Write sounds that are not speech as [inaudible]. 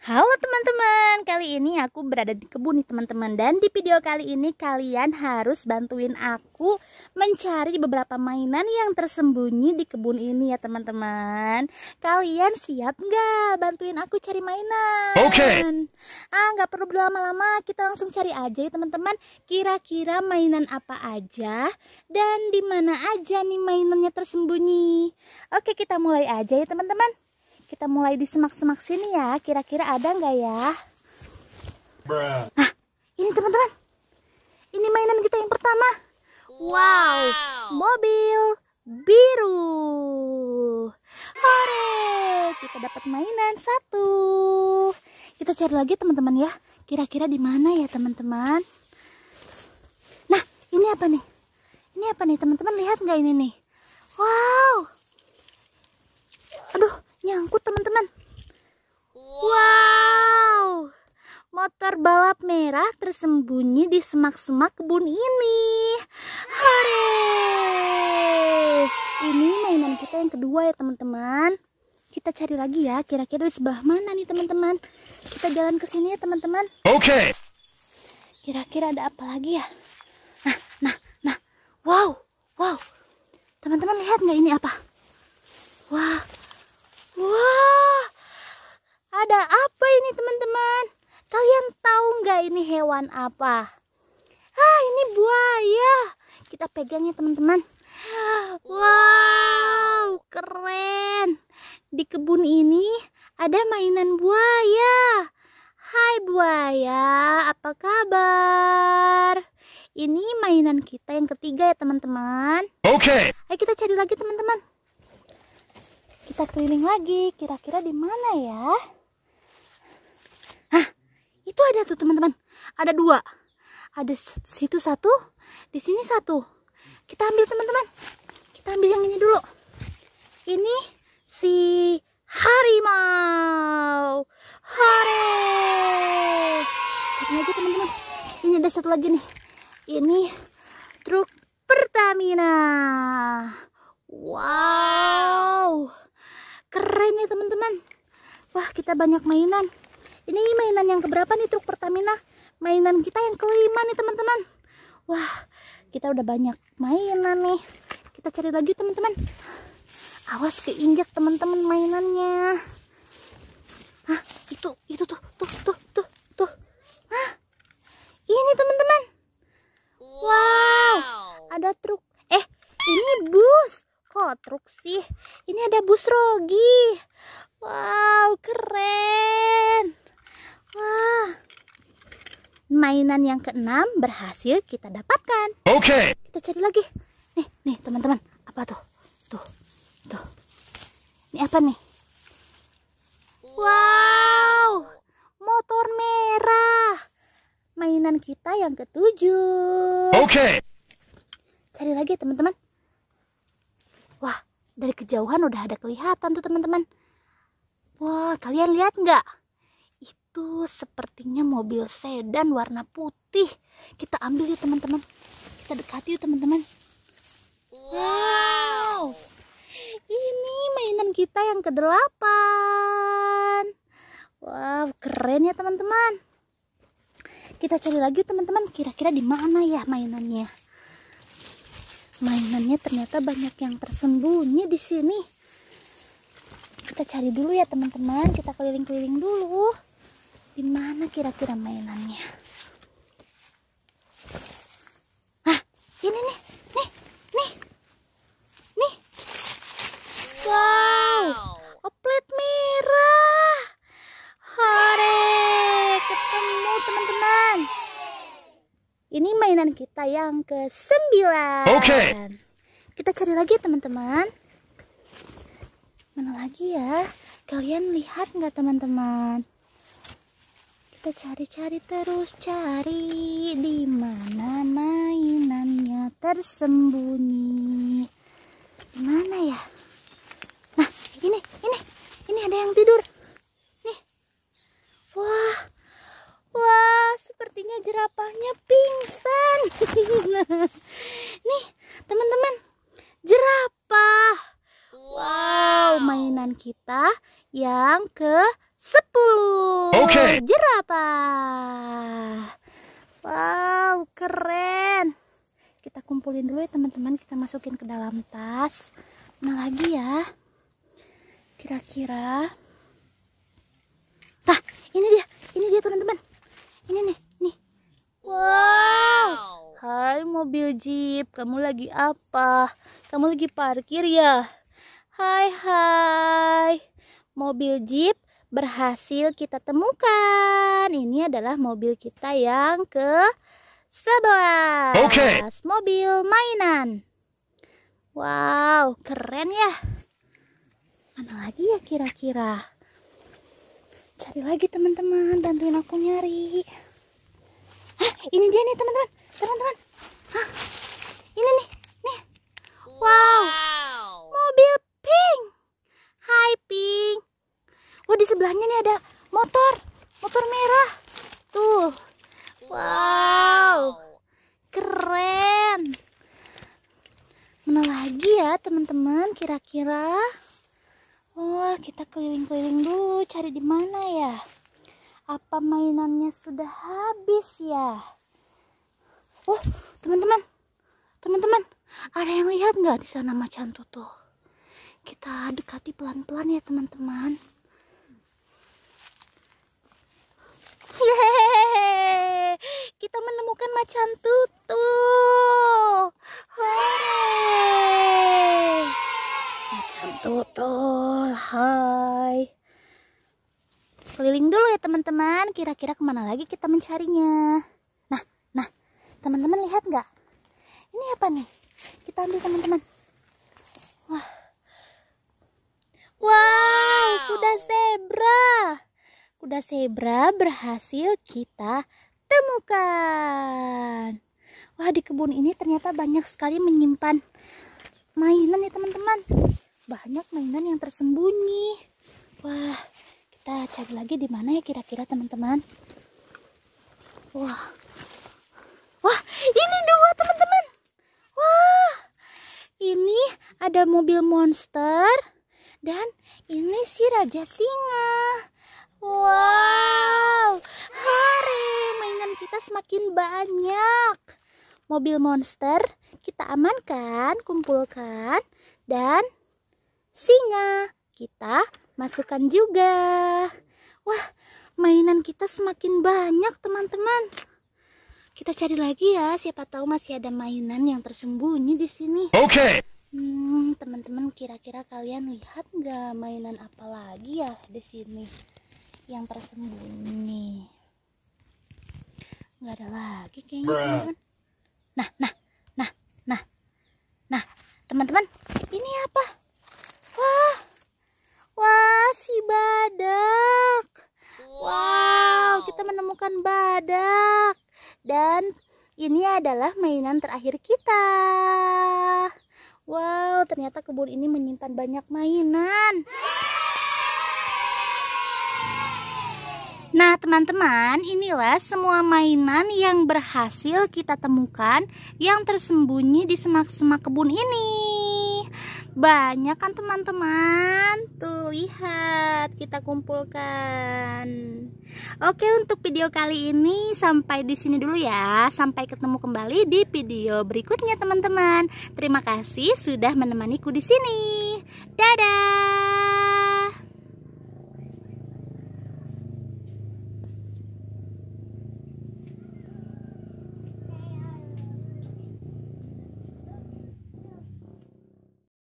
Halo teman-teman, kali ini aku berada di kebun nih teman-teman Dan di video kali ini kalian harus bantuin aku mencari beberapa mainan yang tersembunyi di kebun ini ya teman-teman Kalian siap nggak bantuin aku cari mainan? Oke okay. Ah nggak perlu berlama-lama, kita langsung cari aja ya teman-teman Kira-kira mainan apa aja dan di mana aja nih mainannya tersembunyi Oke kita mulai aja ya teman-teman kita mulai di semak-semak sini ya. Kira-kira ada nggak ya? Nah, ini teman-teman. Ini mainan kita yang pertama. Wow, mobil biru. Hore, kita dapat mainan satu. Kita cari lagi teman-teman ya. Kira-kira di mana ya teman-teman? Nah, ini apa nih? Ini apa nih teman-teman? Lihat nggak ini nih? nyangkut teman-teman. Wow. Motor balap merah tersembunyi di semak-semak kebun ini. Hore! Ini mainan kita yang kedua ya teman-teman. Kita cari lagi ya, kira-kira di sebelah mana nih teman-teman. Kita jalan ke sini ya teman-teman. Oke. Kira-kira ada apa lagi ya? Nah, nah, nah. Wow, wow. Teman-teman lihat nggak ini apa? Wah, nih teman-teman kalian tahu nggak ini hewan apa ah ini buaya kita pegang ya teman-teman wow keren di kebun ini ada mainan buaya hai buaya apa kabar ini mainan kita yang ketiga ya teman-teman oke okay. ayo kita cari lagi teman-teman kita keliling lagi kira-kira di mana ya itu ada tuh teman-teman. Ada dua. Ada situ satu, di sini satu. Kita ambil teman-teman. Kita ambil yang ini dulu. Ini si harimau. Hore! Satu lagi teman-teman. Ini ada satu lagi nih. Ini truk Pertamina. Wow. Keren ya teman-teman. Wah, kita banyak mainan ini mainan yang keberapa nih truk Pertamina mainan kita yang kelima nih teman-teman wah kita udah banyak mainan nih kita cari lagi teman-teman awas keinjak teman-teman mainannya Hah, itu itu tuh tuh tuh tuh tuh Hah, ini teman-teman wow ada truk eh ini bus kok truk sih ini ada bus rogi wow keren Wah, mainan yang keenam berhasil kita dapatkan. Oke. Okay. Kita cari lagi. Nih, nih teman-teman, apa tuh? Tuh, tuh. Ini apa nih? Wow, motor merah. Mainan kita yang ketujuh. Oke. Okay. Cari lagi teman-teman. Wah, dari kejauhan udah ada kelihatan tuh teman-teman. Wah, kalian lihat nggak? itu sepertinya mobil sedan warna putih. Kita ambil yuk teman-teman. Kita dekati yuk teman-teman. Wow. Ini mainan kita yang ke-8. Wow, keren ya teman-teman. Kita cari lagi teman-teman kira-kira di mana ya mainannya. Mainannya ternyata banyak yang tersembunyi di sini. Kita cari dulu ya teman-teman. Kita keliling-keliling dulu di mana kira-kira mainannya ah ini nih nih nih nih wow oplet merah hore ketemu teman-teman ini mainan kita yang ke sembilan oke okay. kita cari lagi teman-teman mana lagi ya kalian lihat nggak teman-teman kita cari-cari terus cari di mana mainannya tersembunyi di mana ya nah ini ini ini ada yang tidur nih wah wah sepertinya jerapahnya pingsan [laughs] nih teman-teman jerapah wow mainan kita yang ke berapa? Wow, keren. Kita kumpulin dulu ya teman-teman. Kita masukin ke dalam tas. Nah lagi ya. Kira-kira. Nah, ini dia. Ini dia teman-teman. Ini nih, nih. Wow. Hai mobil jeep, kamu lagi apa? Kamu lagi parkir ya? Hai hai. Mobil jeep berhasil kita temukan. Ini adalah mobil kita yang ke sebelas. Okay. Mobil mainan. Wow, keren ya. Mana lagi ya kira-kira? Cari lagi teman-teman, bantuin aku nyari. Hah, ini dia nih teman-teman. Teman-teman. Ini nih, nih. Wow. wow. Mobil pink. Hai pink. Wah oh, di sebelahnya nih ada motor, motor merah. Tuh, wow, keren. Mana lagi ya teman-teman? Kira-kira, wah kita keliling-keliling dulu, cari di mana ya? Apa mainannya sudah habis ya? Oh, teman-teman, teman-teman, ada yang lihat nggak di sana macan tutul? Kita dekati pelan-pelan ya teman-teman. kita menemukan macan tutul. Hai. Macan tutul, hai. Keliling dulu ya teman-teman, kira-kira kemana lagi kita mencarinya. Nah, nah, teman-teman lihat nggak? Ini apa nih? Kita ambil teman-teman. Sebra zebra berhasil kita temukan. Wah, di kebun ini ternyata banyak sekali menyimpan mainan ya teman-teman. Banyak mainan yang tersembunyi. Wah, kita cari lagi di mana ya kira-kira teman-teman. Wah. Wah, ini dua teman-teman. Wah. Ini ada mobil monster dan ini si raja singa. Wow, hari mainan kita semakin banyak. Mobil monster kita amankan, kumpulkan, dan singa kita masukkan juga. Wah, mainan kita semakin banyak teman-teman. Kita cari lagi ya, siapa tahu masih ada mainan yang tersembunyi di sini. Oke. Okay. Hmm, teman-teman kira-kira kalian lihat nggak mainan apa lagi ya di sini? yang tersembunyi nggak ada lagi kayaknya teman nah nah nah nah nah teman-teman ini apa wah wah si badak wow kita menemukan badak dan ini adalah mainan terakhir kita wow ternyata kebun ini menyimpan banyak mainan Nah teman-teman inilah semua mainan yang berhasil kita temukan yang tersembunyi di semak-semak kebun ini Banyak kan teman-teman Tuh lihat kita kumpulkan Oke untuk video kali ini sampai di sini dulu ya Sampai ketemu kembali di video berikutnya teman-teman Terima kasih sudah menemaniku di sini Dadah